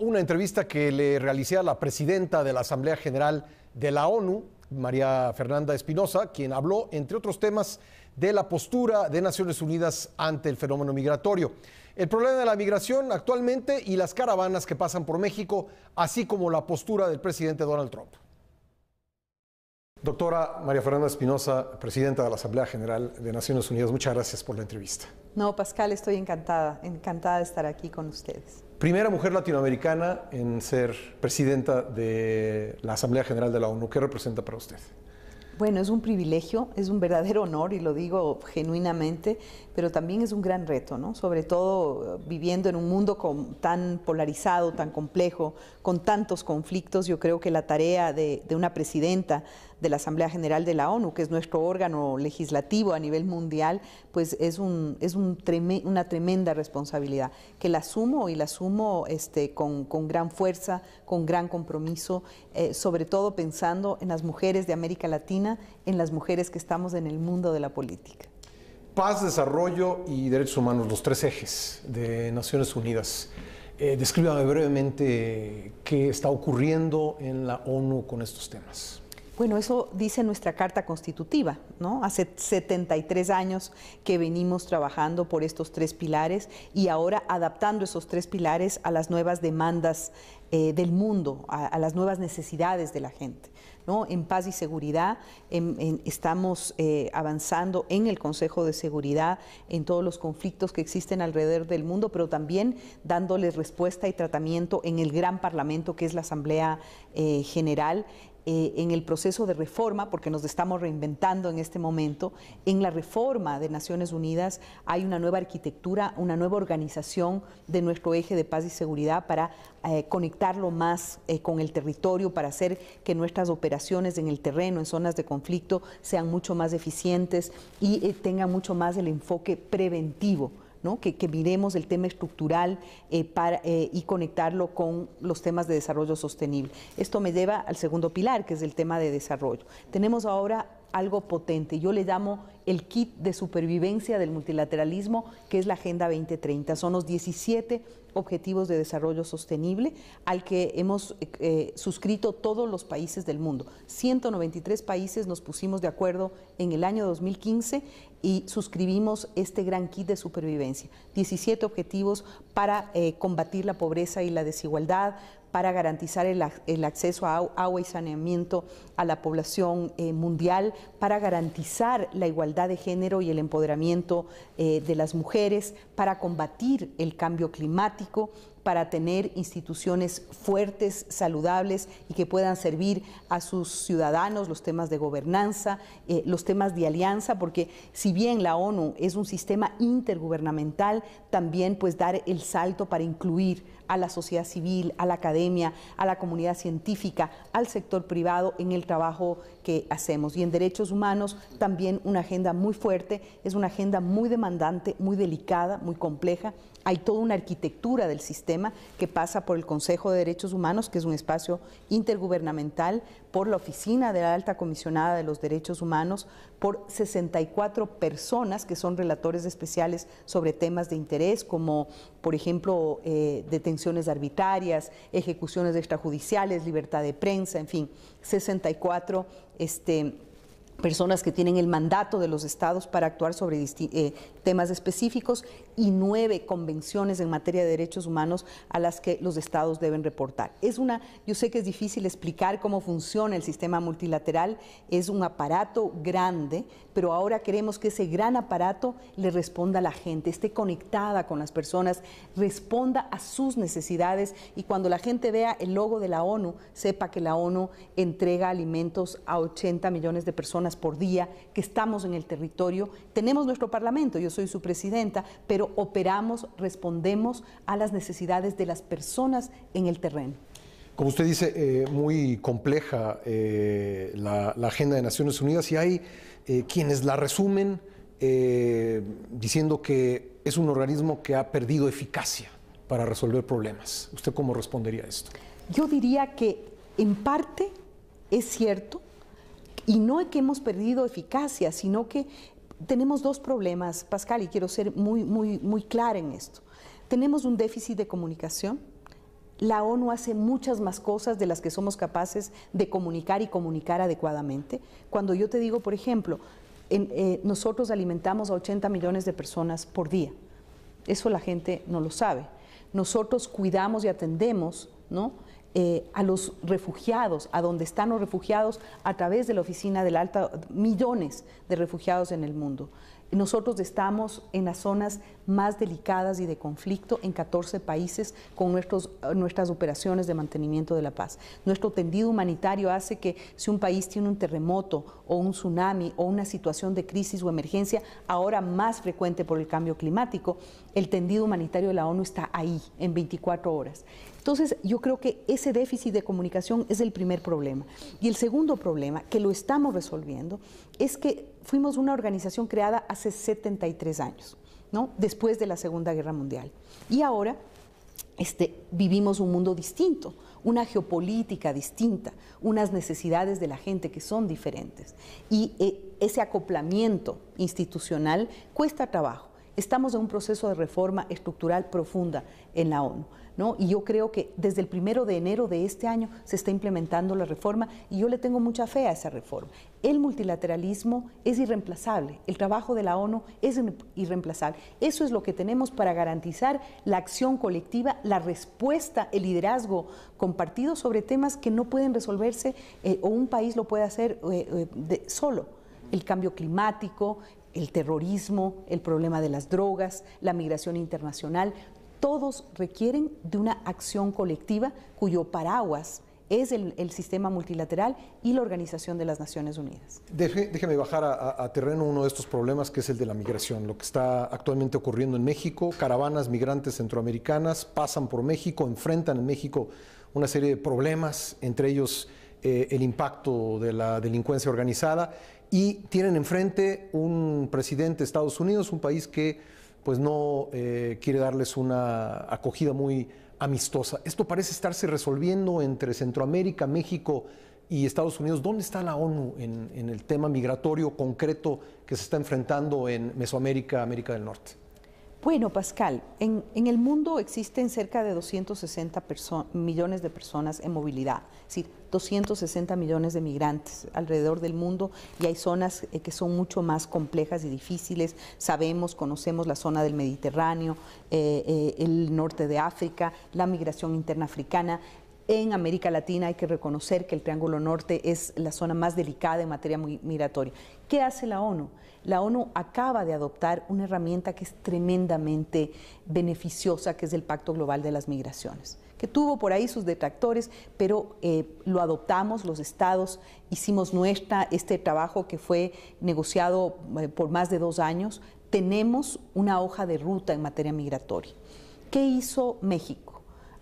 Una entrevista que le realicé a la presidenta de la Asamblea General de la ONU, María Fernanda Espinosa, quien habló, entre otros temas, de la postura de Naciones Unidas ante el fenómeno migratorio, el problema de la migración actualmente y las caravanas que pasan por México, así como la postura del presidente Donald Trump. Doctora María Fernanda Espinosa, presidenta de la Asamblea General de Naciones Unidas, muchas gracias por la entrevista. No, Pascal, estoy encantada, encantada de estar aquí con ustedes primera mujer latinoamericana en ser presidenta de la Asamblea General de la ONU. ¿Qué representa para usted? Bueno, es un privilegio, es un verdadero honor y lo digo genuinamente, pero también es un gran reto, ¿no? Sobre todo eh, viviendo en un mundo tan polarizado, tan complejo, con tantos conflictos, yo creo que la tarea de una presidenta de la Asamblea General de la ONU, que es nuestro órgano legislativo a nivel mundial, pues es, una tremenda responsabilidad, que la asumo y la asumo este, con, gran fuerza, con gran compromiso, eh, sobre todo pensando en las mujeres de América Latina, en las mujeres que estamos en el mundo de la política. Paz, desarrollo y derechos humanos, los tres ejes de Naciones Unidas. Eh, descríbame brevemente qué está ocurriendo en la ONU con estos temas. Bueno, eso dice nuestra Carta Constitutiva, ¿no? Hace 73 años que venimos trabajando por estos tres pilares y ahora adaptando esos tres pilares a las nuevas demandas eh, del mundo, a, las nuevas necesidades de la gente. ¿no? En paz y seguridad estamos eh, avanzando en el Consejo de Seguridad, en todos los conflictos que existen alrededor del mundo, pero también dándoles respuesta y tratamiento en el gran Parlamento que es la Asamblea eh, General eh, en el proceso de reforma, porque nos estamos reinventando en este momento, en la reforma de Naciones Unidas hay una nueva arquitectura, una nueva organización de nuestro eje de paz y seguridad para eh, conectarlo más eh, con el territorio, para hacer que nuestras operaciones en el terreno, en zonas de conflicto, sean mucho más eficientes y tengan mucho más el enfoque preventivo que, miremos el tema estructural eh, eh, y conectarlo con los temas de desarrollo sostenible. Esto me lleva al segundo pilar, que es el tema de desarrollo. Tenemos ahora algo potente, yo le llamo el kit de supervivencia del multilateralismo, que es la Agenda 2030. Son los 17 Objetivos de Desarrollo Sostenible al que hemos eh, eh, suscrito todos los países del mundo. 193 países nos pusimos de acuerdo en el año 2015 y suscribimos este gran kit de supervivencia. 17 objetivos para eh, combatir la pobreza y la desigualdad, para garantizar el, acceso a agua y saneamiento a la población mundial, para garantizar la igualdad de género y el empoderamiento eh, de las mujeres, para combatir el cambio climático para tener instituciones fuertes, saludables y que puedan servir a sus ciudadanos, los temas de gobernanza, eh, los temas de alianza, porque si bien la ONU es un sistema intergubernamental, también pues dar el salto para incluir a la sociedad civil, a la academia, a la comunidad científica, al sector privado en el trabajo que hacemos. Y en derechos humanos también una agenda muy fuerte, es una agenda muy demandante, muy delicada, muy compleja hay toda una arquitectura del sistema que pasa por el Consejo de Derechos Humanos, que es un espacio intergubernamental, por la Oficina de la Alta Comisionada de los Derechos Humanos, por 64 personas que son relatores especiales sobre temas de interés, como por ejemplo eh, detenciones arbitrarias, ejecuciones extrajudiciales, libertad de prensa, en fin, 64 este, personas que tienen el mandato de los estados para actuar sobre eh, temas específicos y nueve convenciones en materia de derechos humanos a las que los estados deben reportar. Es una, yo sé que es difícil explicar cómo funciona el sistema multilateral, es un aparato grande, pero ahora queremos que ese gran aparato le responda a la gente, esté conectada con las personas, responda a sus necesidades y cuando la gente vea el logo de la ONU, sepa que la ONU entrega alimentos a 80 millones de personas por día que estamos en el territorio. Tenemos nuestro Parlamento, yo soy su presidenta, pero operamos, respondemos a las necesidades de las personas en el terreno. Como usted dice, eh, muy compleja eh, la, agenda de Naciones Unidas y hay eh, quienes la resumen diciendo que es un organismo que ha perdido eficacia para resolver problemas. ¿Usted cómo respondería a esto? Yo diría que en parte es cierto, y no es que hemos perdido eficacia, sino que tenemos dos problemas, Pascal, y quiero ser muy, muy, muy clara en esto. Tenemos un déficit de comunicación. La ONU hace muchas más cosas de las que somos capaces de comunicar y comunicar adecuadamente. Cuando yo te digo, por ejemplo, eh, nosotros alimentamos a 80 millones de personas por día. Eso la gente no lo sabe. Nosotros cuidamos y atendemos, ¿no? Eh, a los refugiados, a donde están los refugiados a través de la oficina del alta, millones de refugiados en el mundo. Nosotros estamos en las zonas más delicadas y de conflicto en 14 países con eh, nuestras operaciones de mantenimiento de la paz. Nuestro tendido humanitario hace que si un país tiene un terremoto o un tsunami o una situación de crisis o emergencia, ahora más frecuente por el cambio climático, el tendido humanitario de la ONU está ahí en 24 horas. Entonces, yo creo que ese déficit de comunicación es el primer problema. Y el segundo problema, que lo estamos resolviendo, es que fuimos una organización creada hace 73 años, ¿no? después de la Segunda Guerra Mundial. Y ahora este, vivimos un mundo distinto, una geopolítica distinta, unas necesidades de la gente que son diferentes. Y eh, ese acoplamiento institucional cuesta trabajo. Estamos en un proceso de reforma estructural profunda en la ONU. ¿No? Y yo creo que desde el primero de enero de este año se está implementando la reforma y yo le tengo mucha fe a esa reforma. El multilateralismo es irreemplazable, el trabajo de la ONU es irreemplazable. Eso es lo que tenemos para garantizar la acción colectiva, la respuesta, el liderazgo compartido sobre temas que no pueden resolverse eh, o un país lo puede hacer eh, eh, solo el cambio climático, el terrorismo, el problema de las drogas, la migración internacional, todos requieren de una acción colectiva cuyo paraguas es el, sistema multilateral y la Organización de las Naciones Unidas. déjeme bajar a, terreno uno de estos problemas que es el de la migración, lo que está actualmente ocurriendo en México. Caravanas migrantes centroamericanas pasan por México, enfrentan en México una serie de problemas, entre ellos eh, el impacto de la delincuencia organizada y tienen enfrente un presidente de Estados Unidos, un país que pues no eh, quiere darles una acogida muy amistosa. Esto parece estarse resolviendo entre Centroamérica, México y Estados Unidos. ¿Dónde está la ONU en el tema migratorio concreto que se está enfrentando en Mesoamérica, América del Norte? Bueno, Pascal, en, el mundo existen cerca de 260 millones de personas en movilidad, es decir, 260 millones de migrantes alrededor del mundo y hay zonas eh, que son mucho más complejas y difíciles. Sabemos, conocemos la zona del Mediterráneo, eh, eh, el norte de África, la migración interna africana en América Latina hay que reconocer que el Triángulo Norte es la zona más delicada en materia migratoria. ¿Qué hace la ONU? La ONU acaba de adoptar una herramienta que es tremendamente beneficiosa, que es el Pacto Global de las Migraciones que tuvo por ahí sus detractores, pero eh, lo adoptamos, los estados hicimos nuestra este trabajo que fue negociado eh, por más de dos años. Tenemos una hoja de ruta en materia migratoria. ¿Qué hizo México?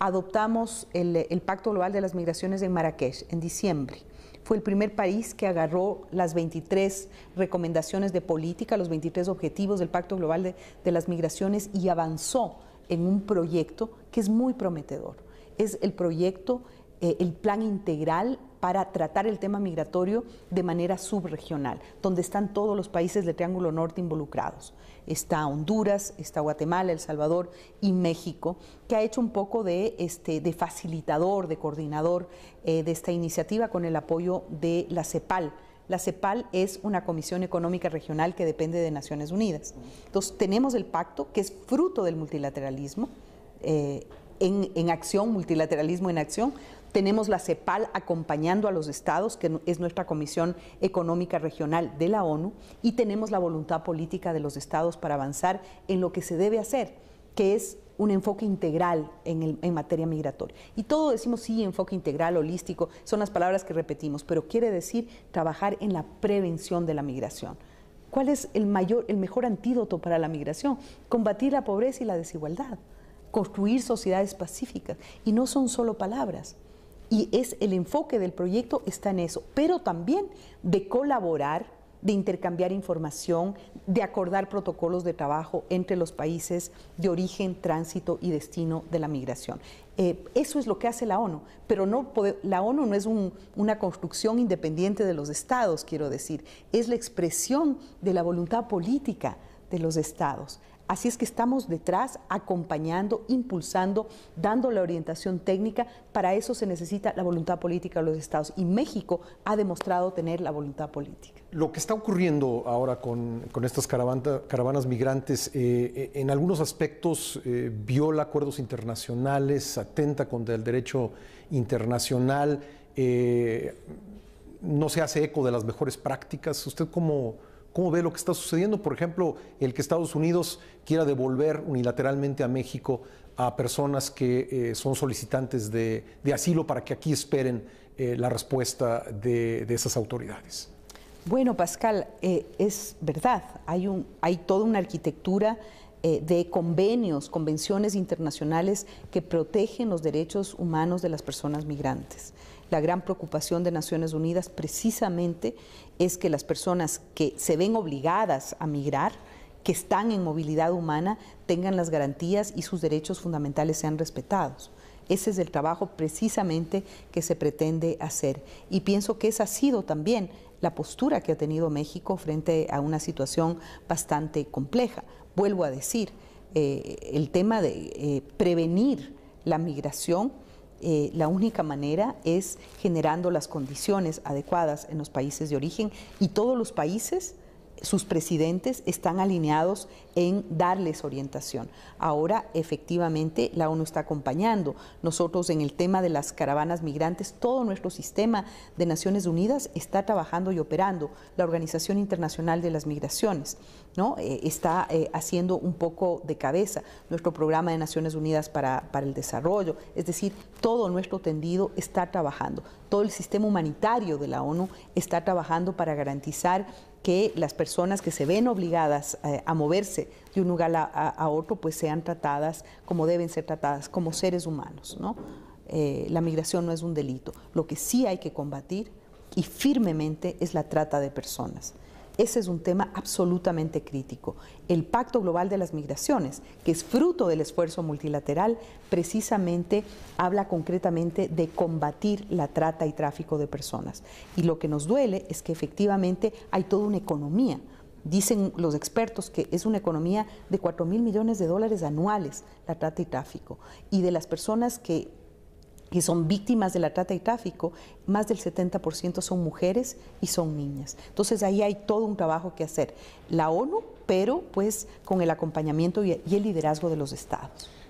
adoptamos el, Pacto Global de las Migraciones en Marrakech en diciembre fue el primer país que agarró las 23 recomendaciones de política, los 23 objetivos del Pacto Global de, de, las Migraciones y avanzó en un proyecto que es muy prometedor. Es el proyecto eh, el plan integral para tratar el tema migratorio de manera subregional, donde están todos los países del Triángulo Norte involucrados. Está Honduras, está Guatemala, El Salvador y México, que ha hecho un poco de, este, de facilitador, de coordinador eh, de esta iniciativa con el apoyo de la CEPAL. La CEPAL es una comisión económica regional que depende de Naciones Unidas. Entonces tenemos el pacto que es fruto del multilateralismo. Eh, en acción, multilateralismo en acción, tenemos la CEPAL acompañando a los estados, que es nuestra Comisión Económica Regional de la ONU, y tenemos la voluntad política de los estados para avanzar en lo que se debe hacer, que es un enfoque integral en, materia migratoria. Y todo decimos, sí, enfoque integral, holístico, son las palabras que repetimos, pero quiere decir trabajar en la prevención de la migración. ¿Cuál es el, mayor, el mejor antídoto para la migración? Combatir la pobreza y la desigualdad, construir sociedades pacíficas. Y no son solo palabras y es el enfoque del proyecto está en eso, pero también de colaborar, de intercambiar información, de acordar protocolos de trabajo entre los países de origen, tránsito y destino de la migración. Eh, eso es lo que hace la ONU, pero no la ONU no es una construcción independiente de los estados, quiero decir, es la expresión de la voluntad política de los estados. Así es que estamos detrás, acompañando, impulsando, dando la orientación técnica. Para eso se necesita la voluntad política de los estados y México ha demostrado tener la voluntad política. Lo que está ocurriendo ahora con, estas caravanas migrantes eh, eh, en algunos aspectos eh, viola acuerdos internacionales, atenta contra el derecho internacional, no se hace eco de las mejores prácticas. ¿Usted cómo ¿Cómo ve lo que está sucediendo? Por ejemplo, el que Estados Unidos quiera devolver unilateralmente a México a personas que eh, son solicitantes de, asilo para que aquí esperen eh, la respuesta de, esas autoridades. Bueno, Pascal, eh, es verdad, hay, un, hay toda una arquitectura eh, de convenios, convenciones internacionales que protegen los derechos humanos de las personas migrantes. La gran preocupación de Naciones Unidas precisamente es que las personas que se ven obligadas a migrar, que están en movilidad humana, tengan las garantías y sus derechos fundamentales sean respetados. Ese es el trabajo precisamente que se pretende hacer. Y pienso que esa ha sido también la postura que ha tenido México frente a una situación bastante compleja. Vuelvo a decir, eh, el tema de eh, prevenir la migración, eh, la única manera es generando las condiciones adecuadas en los países de origen y todos los países sus presidentes están alineados en darles orientación. Ahora, efectivamente, la ONU está acompañando. Nosotros en el tema de las caravanas migrantes, todo nuestro sistema de Naciones Unidas está trabajando y operando. La Organización Internacional de las Migraciones eh, está eh, haciendo un poco de cabeza nuestro programa de Naciones Unidas para el Desarrollo. Es decir, todo nuestro tendido está trabajando todo el sistema humanitario de la ONU está trabajando para garantizar que las personas que se ven obligadas eh, a moverse de un lugar a, otro, pues sean tratadas como deben ser tratadas, como seres humanos. Eh, la migración no es un delito. Lo que sí hay que combatir y firmemente es la trata de personas. Ese es un tema absolutamente crítico. El Pacto Global de las Migraciones, que es fruto del esfuerzo multilateral, precisamente habla concretamente de combatir la trata y tráfico de personas. Y lo que nos duele es que efectivamente hay toda una economía Dicen los expertos que es una economía de 4 mil millones de dólares anuales la trata y tráfico. Y de las personas que que son víctimas de la trata y tráfico, más del 70% son mujeres y son niñas. Entonces ahí hay todo un trabajo que hacer. La ONU, pero pues con el acompañamiento y el liderazgo de los estados.